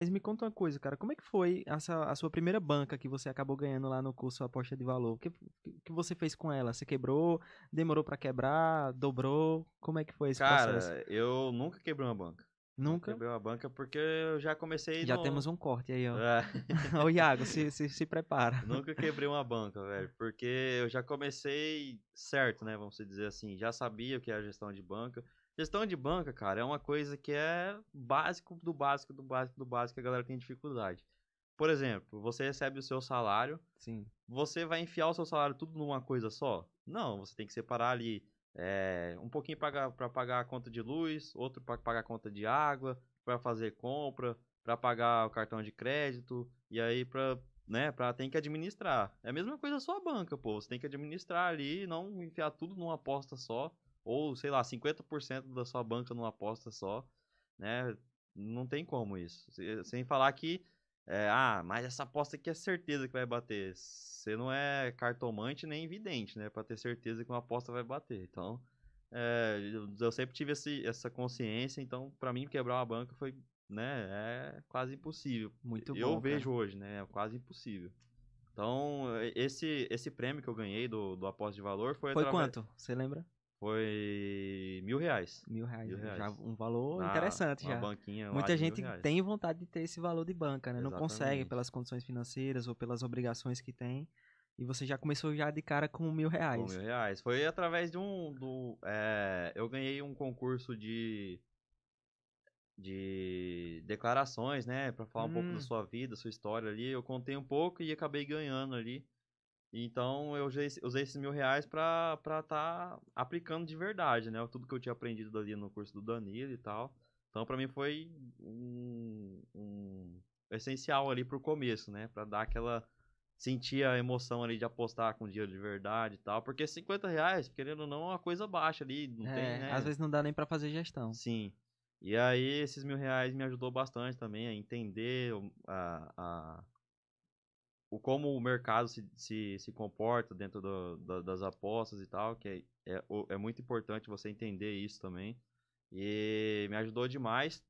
Mas me conta uma coisa, cara, como é que foi essa, a sua primeira banca que você acabou ganhando lá no curso Aposta de Valor? O que, que você fez com ela? Você quebrou? Demorou para quebrar? Dobrou? Como é que foi esse cara, processo? Cara, eu nunca quebrei uma banca. Nunca? quebrei uma banca porque eu já comecei... Já no... temos um corte aí, ó. É. o Iago, se, se, se prepara. Nunca quebrei uma banca, velho, porque eu já comecei certo, né, vamos dizer assim. Já sabia o que é a gestão de banca, Gestão de banca, cara, é uma coisa que é básico do básico do básico do básico que a galera tem dificuldade. Por exemplo, você recebe o seu salário. Sim. Você vai enfiar o seu salário tudo numa coisa só? Não, você tem que separar ali é, um pouquinho para pagar a conta de luz, outro para pagar a conta de água, para fazer compra, para pagar o cartão de crédito e aí para né, para tem que administrar. É a mesma coisa a sua banca, pô, você tem que administrar ali, não enfiar tudo numa aposta só ou sei lá, 50% da sua banca numa aposta só, né? Não tem como isso. Sem falar que, é, ah, mas essa aposta aqui é certeza que vai bater. Você não é cartomante nem vidente, né? Para ter certeza que uma aposta vai bater. Então, é, eu sempre tive esse, essa consciência. Então, para mim, quebrar uma banca foi, né? É quase impossível. Muito eu bom. Eu vejo hoje, né? É quase impossível. Então, esse, esse prêmio que eu ganhei do, do aposta de valor foi. Foi através... quanto? Você lembra? Foi mil reais. Mil reais. Mil né? reais. Já um valor interessante já. Banquinha, Muita gente tem vontade de ter esse valor de banca, né? Exatamente. Não consegue pelas condições financeiras ou pelas obrigações que tem. E você já começou já de cara com mil reais. Com mil reais. Foi através de um. Do, é, eu ganhei um concurso de. De declarações, né? Pra falar um pouco da hum. sua vida, sua história ali. Eu contei um pouco e acabei ganhando ali. Então eu usei, esses mil reais para estar tá aplicando de verdade, né? Tudo que eu tinha aprendido ali no curso do Danilo e tal. Então para mim foi um, um essencial ali pro começo, né? Para dar aquela sentir a emoção ali de apostar com dinheiro de verdade e tal. Porque 50 reais, querendo ou não, é uma coisa baixa ali. Não é, tem, né? Às vezes não dá nem para fazer gestão. Sim. E aí esses mil reais me ajudou bastante também a entender a, a o como o mercado se, se, se comporta dentro do, das apostas e tal, que é, é, é, muito importante você entender isso também. E me ajudou demais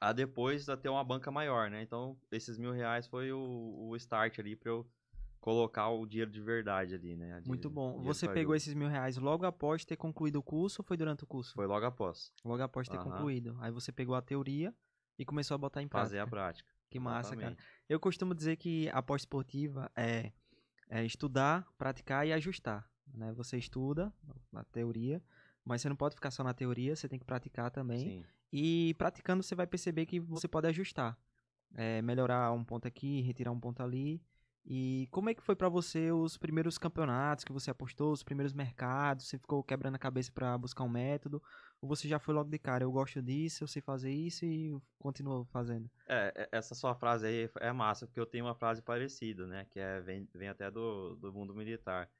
a depois a ter uma banca maior, né? Então, esses mil reais foi o, o start ali para eu colocar o dinheiro de verdade ali, né? De, muito bom. Você pegou esses mil reais logo após ter concluído o curso ou foi durante o curso? Foi logo após. Logo após ter concluído. Aí você pegou a teoria e começou a botar em prática. Fazer a prática. Que massa, Exatamente. cara. Eu costumo dizer que a pós-esportiva é, é, estudar, praticar e ajustar. Né? Você estuda a teoria, mas você não pode ficar só na teoria, você tem que praticar também. Sim. E praticando você vai perceber que você pode ajustar. É, melhorar um ponto aqui, retirar um ponto ali. E como é que foi para você os primeiros campeonatos que você apostou, os primeiros mercados? Você ficou quebrando a cabeça para buscar um método? Ou você já foi logo de cara, eu gosto disso, eu sei fazer isso e continuo fazendo? É, é essa sua frase aí é, é massa, porque eu tenho uma frase parecida, né? Que é, vem, vem até do, do mundo militar.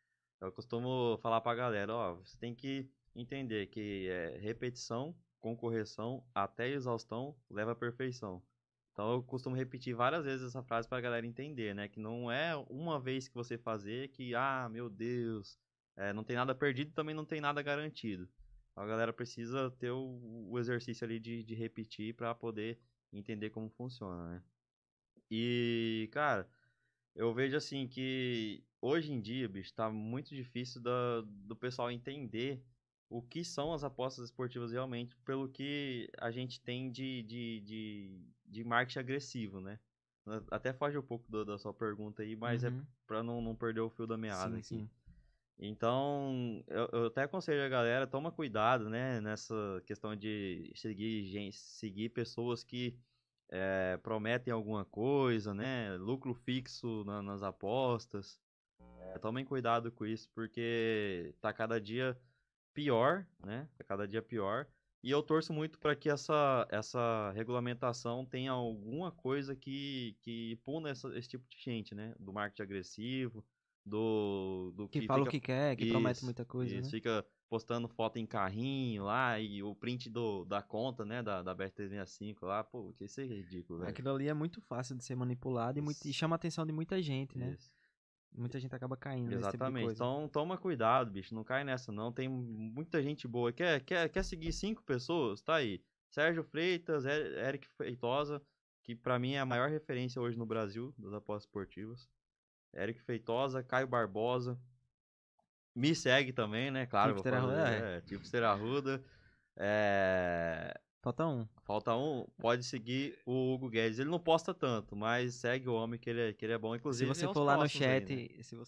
Eu costumo falar pra galera, ó, você tem que entender que é, repetição com correção até exaustão leva à perfeição. Então eu costumo repetir várias vezes essa frase para a galera entender, né? Que não é uma vez que você fazer que, ah, meu Deus, é, não tem nada perdido, também não tem nada garantido. Então, a galera precisa ter o, o exercício ali de, de repetir para poder entender como funciona, né? E, cara, eu vejo assim que hoje em dia, bicho, tá muito difícil do do pessoal entender o que são as apostas esportivas realmente, pelo que a gente tem de, de, de de marketing agressivo, né? Até foge um pouco do, da sua pergunta aí, mas é uhum. é para não, não perder o fio da meada sim, aqui. Sim. Então, eu, eu, até aconselho a galera, toma cuidado, né, nessa questão de seguir gente, seguir pessoas que é, prometem alguma coisa, né, lucro fixo na, nas apostas. É, tomem cuidado com isso, porque tá cada dia pior, né, tá cada dia pior. E eu torço muito para que essa, essa regulamentação tenha alguma coisa que, que puna essa, esse tipo de gente, né? Do marketing agressivo, do. do que, que fala fica, o que quer, que isso, promete muita coisa. Isso, né? fica postando foto em carrinho lá e o print do, da conta, né? Da, da BR365 lá. Pô, que isso é ridículo, velho. Aquilo ali é muito fácil de ser manipulado e, muito, e chama a atenção de muita gente, né? Isso muita gente acaba caindo. Tipo Exatamente. Então toma cuidado, bicho. Não cai nessa, não. Tem muita gente boa. Quer, quer, quer seguir cinco pessoas? Tá aí. Sérgio Freitas, Eric Feitosa, que para mim é a maior referência hoje no Brasil das apostas esportivas. Eric Feitosa, Caio Barbosa. Me segue também, né? Claro, tipo vou falar, é, tipo Arruda. É, Falta um. Falta um, pode seguir o Hugo Guedes. Ele não posta tanto, mas segue o homem que ele é, que ele é bom. Inclusive, se você for lá no chat, né? se você